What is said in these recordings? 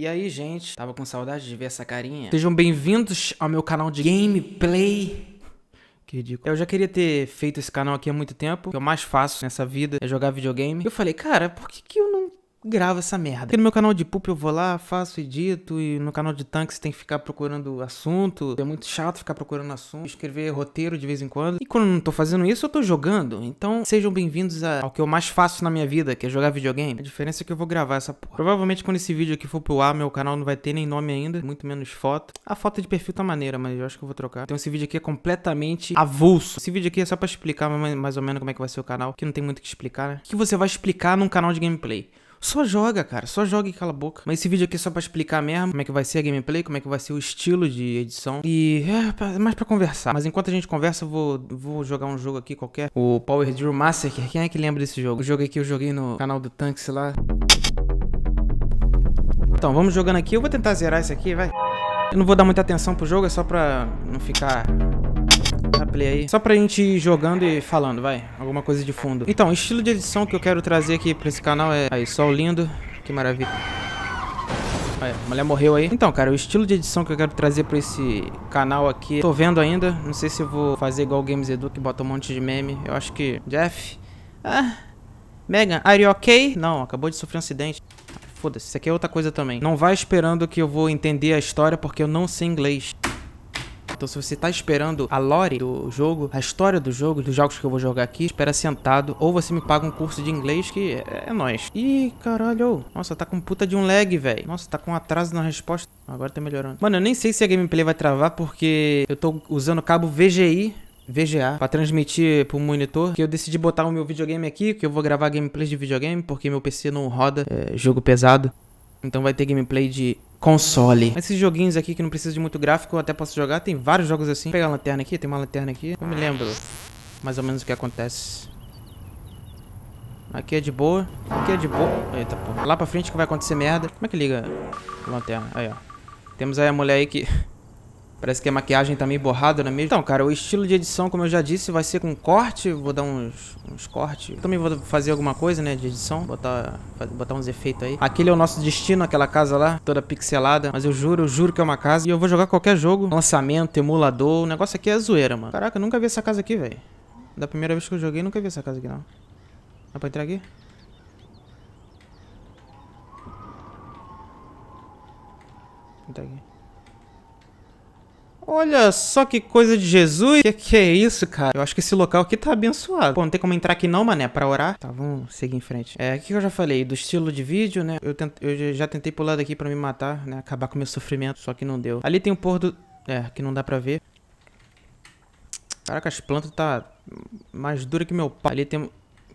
E aí, gente, tava com saudade de ver essa carinha. Sejam bem-vindos ao meu canal de gameplay. Que ridículo. Eu já queria ter feito esse canal aqui há muito tempo. O que eu mais faço nessa vida é jogar videogame. Eu falei, cara, por que, que eu grava essa merda. Porque no meu canal de poop eu vou lá, faço, edito, e no canal de tanque você tem que ficar procurando assunto. É muito chato ficar procurando assunto, escrever roteiro de vez em quando. E quando eu não tô fazendo isso, eu tô jogando. Então sejam bem-vindos ao que eu mais faço na minha vida, que é jogar videogame. A diferença é que eu vou gravar essa porra. Provavelmente quando esse vídeo aqui for pro ar, meu canal não vai ter nem nome ainda, muito menos foto. A foto de perfil tá maneira, mas eu acho que eu vou trocar. Então esse vídeo aqui é completamente avulso. Esse vídeo aqui é só pra explicar mais ou menos como é que vai ser o canal, que não tem muito o que explicar, né? O que você vai explicar num canal de gameplay? Só joga, cara. Só joga e cala a boca. Mas esse vídeo aqui é só pra explicar mesmo como é que vai ser a gameplay, como é que vai ser o estilo de edição. E é, é mais pra conversar. Mas enquanto a gente conversa, eu vou, vou jogar um jogo aqui qualquer. O Power Drill Massacre. Quem é que lembra desse jogo? O jogo aqui eu joguei no canal do Tanks lá. Então, vamos jogando aqui. Eu vou tentar zerar isso aqui, vai. Eu não vou dar muita atenção pro jogo, é só pra não ficar play aí. Só pra gente ir jogando e falando, vai. Alguma coisa de fundo. Então, estilo de edição que eu quero trazer aqui pra esse canal é... Aí, sol lindo. Que maravilha. Olha, a mulher morreu aí. Então, cara, o estilo de edição que eu quero trazer pra esse canal aqui... Tô vendo ainda. Não sei se eu vou fazer igual o Games Edu, que bota um monte de meme. Eu acho que... Jeff... Ah... Megan, are you okay? Não, acabou de sofrer um acidente. Foda-se, isso aqui é outra coisa também. Não vai esperando que eu vou entender a história, porque eu não sei inglês. Então, se você tá esperando a lore do jogo, a história do jogo, dos jogos que eu vou jogar aqui, espera sentado, ou você me paga um curso de inglês que é, é nóis. Ih, caralho. Nossa, tá com puta de um lag, velho. Nossa, tá com atraso na resposta. Agora tá melhorando. Mano, eu nem sei se a gameplay vai travar porque eu tô usando cabo VGI VGA para transmitir pro monitor. Que eu decidi botar o meu videogame aqui, que eu vou gravar gameplays de videogame, porque meu PC não roda é, jogo pesado. Então vai ter gameplay de console. Esses joguinhos aqui que não precisa de muito gráfico, eu até posso jogar. Tem vários jogos assim. Vou pegar a lanterna aqui, tem uma lanterna aqui. Não me lembro mais ou menos o que acontece. Aqui é de boa. Aqui é de boa. Eita, pô. Lá pra frente que vai acontecer merda. Como é que liga a lanterna? Aí, ó. Temos aí a mulher aí que... Parece que a maquiagem tá meio borrada, não é mesmo? Então, cara, o estilo de edição, como eu já disse, vai ser com corte. Vou dar uns, uns cortes. Também vou fazer alguma coisa, né, de edição. Botar, botar uns efeitos aí. Aquele é o nosso destino, aquela casa lá, toda pixelada. Mas eu juro, eu juro que é uma casa. E eu vou jogar qualquer jogo. Lançamento, emulador. O negócio aqui é zoeira, mano. Caraca, eu nunca vi essa casa aqui, velho. Da primeira vez que eu joguei, nunca vi essa casa aqui, não. Dá pra entrar aqui? Entrar aqui. Olha só que coisa de Jesus. Que que é isso, cara? Eu acho que esse local aqui tá abençoado. Pô, não tem como entrar aqui não, mané, pra orar. Tá, vamos seguir em frente. É, o que eu já falei? Do estilo de vídeo, né? Eu, eu já tentei pular daqui pra me matar, né? Acabar com o meu sofrimento, só que não deu. Ali tem o um pôr do... É, que não dá pra ver. Caraca, as plantas tá mais dura que meu pai. Ali tem...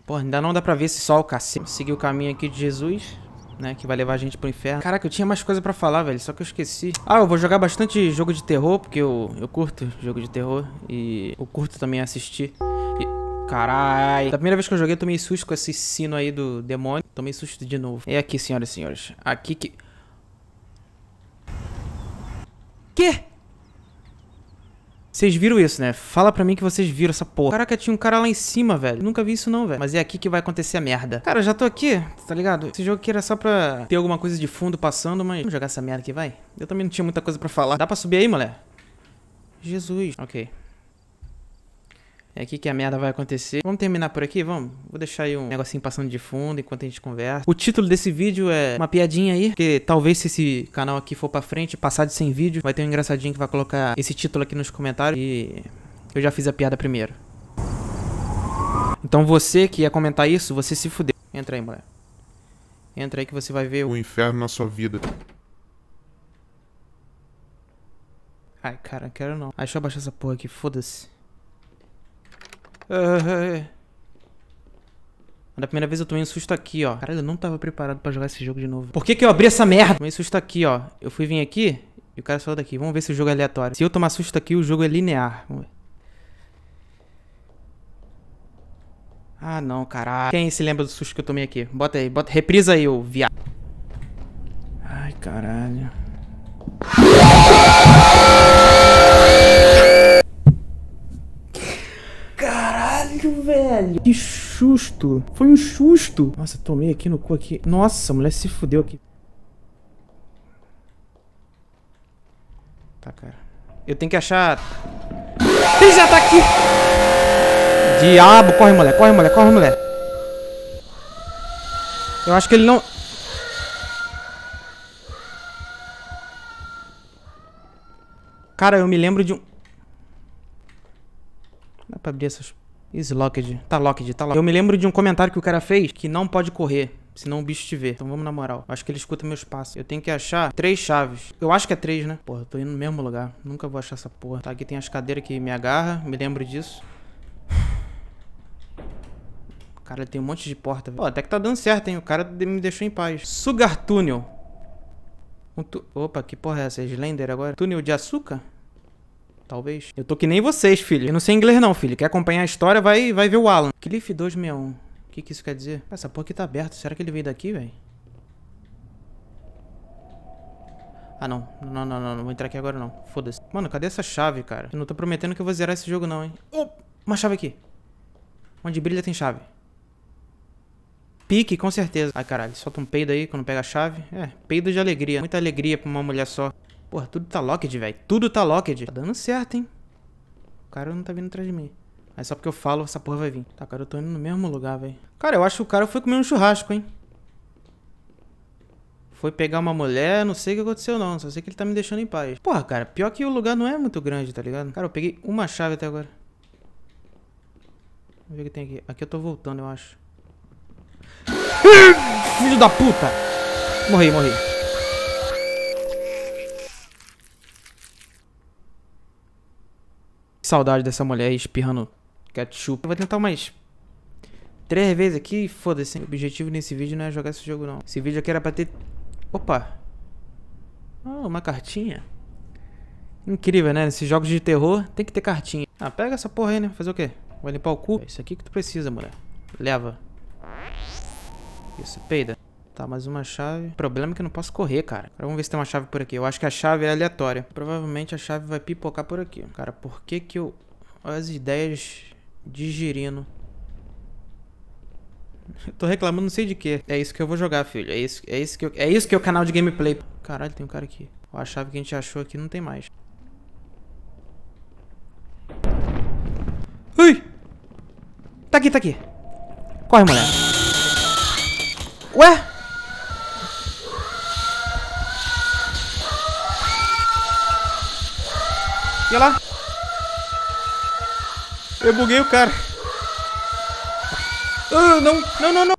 Pô, ainda não dá pra ver esse sol, cacete. Seguir o caminho aqui de Jesus né? Que vai levar a gente pro inferno. Caraca, eu tinha mais coisa pra falar, velho, só que eu esqueci. Ah, eu vou jogar bastante jogo de terror, porque eu, eu curto jogo de terror. E eu curto também assistir. E... Carai. Da primeira vez que eu joguei, eu tomei susto com esse sino aí do demônio. Tomei susto de novo. É aqui, senhoras e senhores. Aqui que... Vocês viram isso, né? Fala pra mim que vocês viram essa porra. Caraca, tinha um cara lá em cima, velho. Nunca vi isso não, velho. Mas é aqui que vai acontecer a merda. Cara, já tô aqui, tá ligado? Esse jogo aqui era só pra ter alguma coisa de fundo passando, mas... Vamos jogar essa merda aqui, vai. Eu também não tinha muita coisa pra falar. Dá pra subir aí, mulher? Jesus. Ok. É aqui que a merda vai acontecer. Vamos terminar por aqui? Vamos? Vou deixar aí um negocinho passando de fundo enquanto a gente conversa. O título desse vídeo é uma piadinha aí, porque talvez se esse canal aqui for pra frente, passar de 100 vídeos, vai ter um engraçadinho que vai colocar esse título aqui nos comentários e eu já fiz a piada primeiro. Então você que ia comentar isso, você se fudeu. Entra aí, mulher. Entra aí que você vai ver o, o inferno na sua vida. Ai, cara, quero não. Ai, deixa eu abaixar essa porra aqui, foda-se. Uh, da primeira vez eu tomei um susto aqui, ó. Caralho, eu não tava preparado pra jogar esse jogo de novo. Por que que eu abri essa merda? Tomei susto aqui, ó. Eu fui vir aqui e o cara saiu daqui. Vamos ver se o jogo é aleatório. Se eu tomar susto aqui, o jogo é linear. Vamos ver. Ah, não, caralho. Quem se lembra do susto que eu tomei aqui? Bota aí, bota. Reprisa aí, ô viado. Ai, caralho. velho. Que susto. Foi um susto. Nossa, tomei aqui no cu aqui. Nossa, a mulher se fudeu aqui. Tá, cara. Eu tenho que achar... Ele já tá aqui! Diabo, corre, mulher, corre, mulher, corre, mulher. Eu acho que ele não... Cara, eu me lembro de um... Dá pra abrir essas Is locked. Tá locked, tá locked. Eu me lembro de um comentário que o cara fez que não pode correr. Senão o bicho te vê. Então vamos na moral. Acho que ele escuta meus passos. Eu tenho que achar três chaves. Eu acho que é três, né? Porra, eu tô indo no mesmo lugar. Nunca vou achar essa porra. Tá, aqui tem as cadeiras que me agarra. Me lembro disso. Cara, tem um monte de porta. Pô, até que tá dando certo, hein? O cara me deixou em paz. Sugar túnel. Um tu... Opa, que porra é essa? É Slender agora? Túnel de açúcar? talvez. Eu tô que nem vocês, filho. Eu não sei inglês não, filho. Quer acompanhar a história, vai, vai ver o Alan. Cliff 261. O que que isso quer dizer? Essa porra aqui tá aberta. Será que ele veio daqui, velho? Ah, não. Não, não, não. Não vou entrar aqui agora, não. Foda-se. Mano, cadê essa chave, cara? Eu não tô prometendo que eu vou zerar esse jogo, não, hein? Oh! Uma chave aqui. Onde brilha tem chave. Pique, com certeza. Ai, caralho. Solta um peido aí quando pega a chave. É, peido de alegria. Muita alegria pra uma mulher só. Porra, tudo tá locked, velho. Tudo tá locked. Tá dando certo, hein? O cara não tá vindo atrás de mim. Mas só porque eu falo, essa porra vai vir. Tá, cara, eu tô indo no mesmo lugar, velho. Cara, eu acho que o cara foi comer um churrasco, hein? Foi pegar uma mulher, não sei o que aconteceu não. Só sei que ele tá me deixando em paz. Porra, cara, pior que o lugar não é muito grande, tá ligado? Cara, eu peguei uma chave até agora. Vamos ver o que tem aqui. Aqui eu tô voltando, eu acho. Filho da puta! Morri, morri. saudade dessa mulher espirrando ketchup. Eu vou tentar mais três vezes aqui foda-se. O objetivo nesse vídeo não é jogar esse jogo, não. Esse vídeo aqui era pra ter... Opa! Oh, uma cartinha. Incrível, né? Nesses jogos de terror tem que ter cartinha. Ah, pega essa porra aí, né? Fazer o quê? Vai limpar o cu? É isso aqui que tu precisa, mulher. Leva. Isso, peida. Tá, mais uma chave. O problema é que eu não posso correr, cara. Agora vamos ver se tem uma chave por aqui. Eu acho que a chave é aleatória. Provavelmente a chave vai pipocar por aqui. Cara, por que que eu... Olha as ideias de girino. Eu tô reclamando não sei de quê. É isso que eu vou jogar, filho. É isso, é isso, que, eu, é isso que é o canal de gameplay. Caralho, tem um cara aqui. Ó, a chave que a gente achou aqui não tem mais. Ui! Tá aqui, tá aqui. Corre, mulher. Ué? Olha lá. Eu buguei o cara. Ah, não, não, não, não.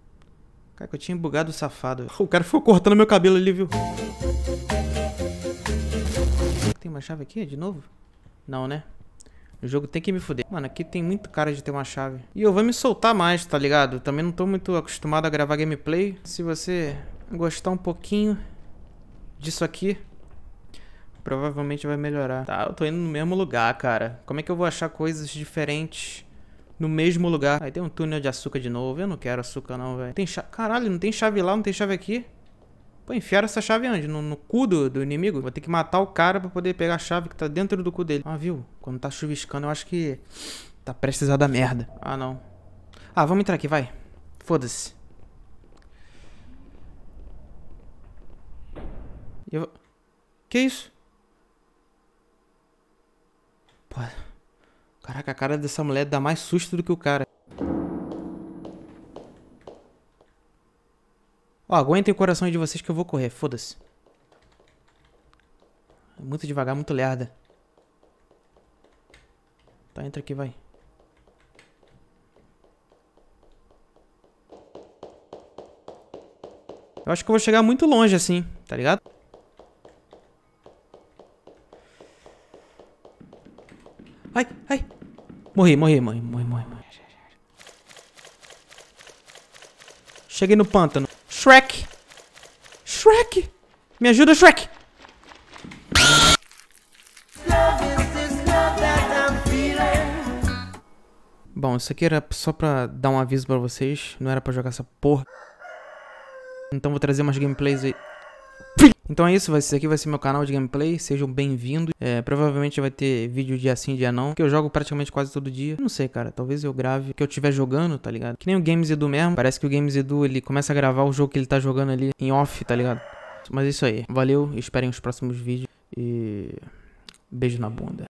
Cara, eu tinha bugado o safado. O cara foi cortando meu cabelo ali, viu? Tem uma chave aqui de novo? Não, né? O jogo tem que me fuder. Mano, aqui tem muito cara de ter uma chave. E eu vou me soltar mais, tá ligado? Também não tô muito acostumado a gravar gameplay. Se você gostar um pouquinho disso aqui, Provavelmente vai melhorar. Tá, eu tô indo no mesmo lugar, cara. Como é que eu vou achar coisas diferentes no mesmo lugar? Aí tem um túnel de açúcar de novo. Eu não quero açúcar não, velho. Tem chave... Caralho, não tem chave lá, não tem chave aqui? Pô, enfiaram essa chave onde? No, no cu do, do, inimigo? Vou ter que matar o cara pra poder pegar a chave que tá dentro do cu dele. Ah, viu? Quando tá chuviscando, eu acho que tá prestes a dar merda. Ah, não. Ah, vamos entrar aqui, vai. Foda-se. Eu... Que isso? Pô. Caraca, a cara dessa mulher dá mais susto do que o cara. Ó, aguentem o coração de vocês que eu vou correr, foda-se. É muito devagar, muito lerda. Tá, entra aqui, vai. Eu acho que eu vou chegar muito longe assim, tá ligado? Morri, morri, morri, morri, morri. Cheguei no pântano. Shrek! Shrek! Me ajuda, Shrek! Bom, isso aqui era só pra dar um aviso pra vocês. Não era pra jogar essa porra. Então vou trazer umas gameplays aí. Então é isso, vai ser aqui vai ser meu canal de gameplay, sejam bem-vindos. É, provavelmente vai ter vídeo dia sim, dia não, que eu jogo praticamente quase todo dia. Não sei, cara, talvez eu grave o que eu estiver jogando, tá ligado? Que nem o Games Edu mesmo, parece que o Games Edu, ele começa a gravar o jogo que ele tá jogando ali em off, tá ligado? Mas é isso aí, valeu, esperem os próximos vídeos e beijo na bunda.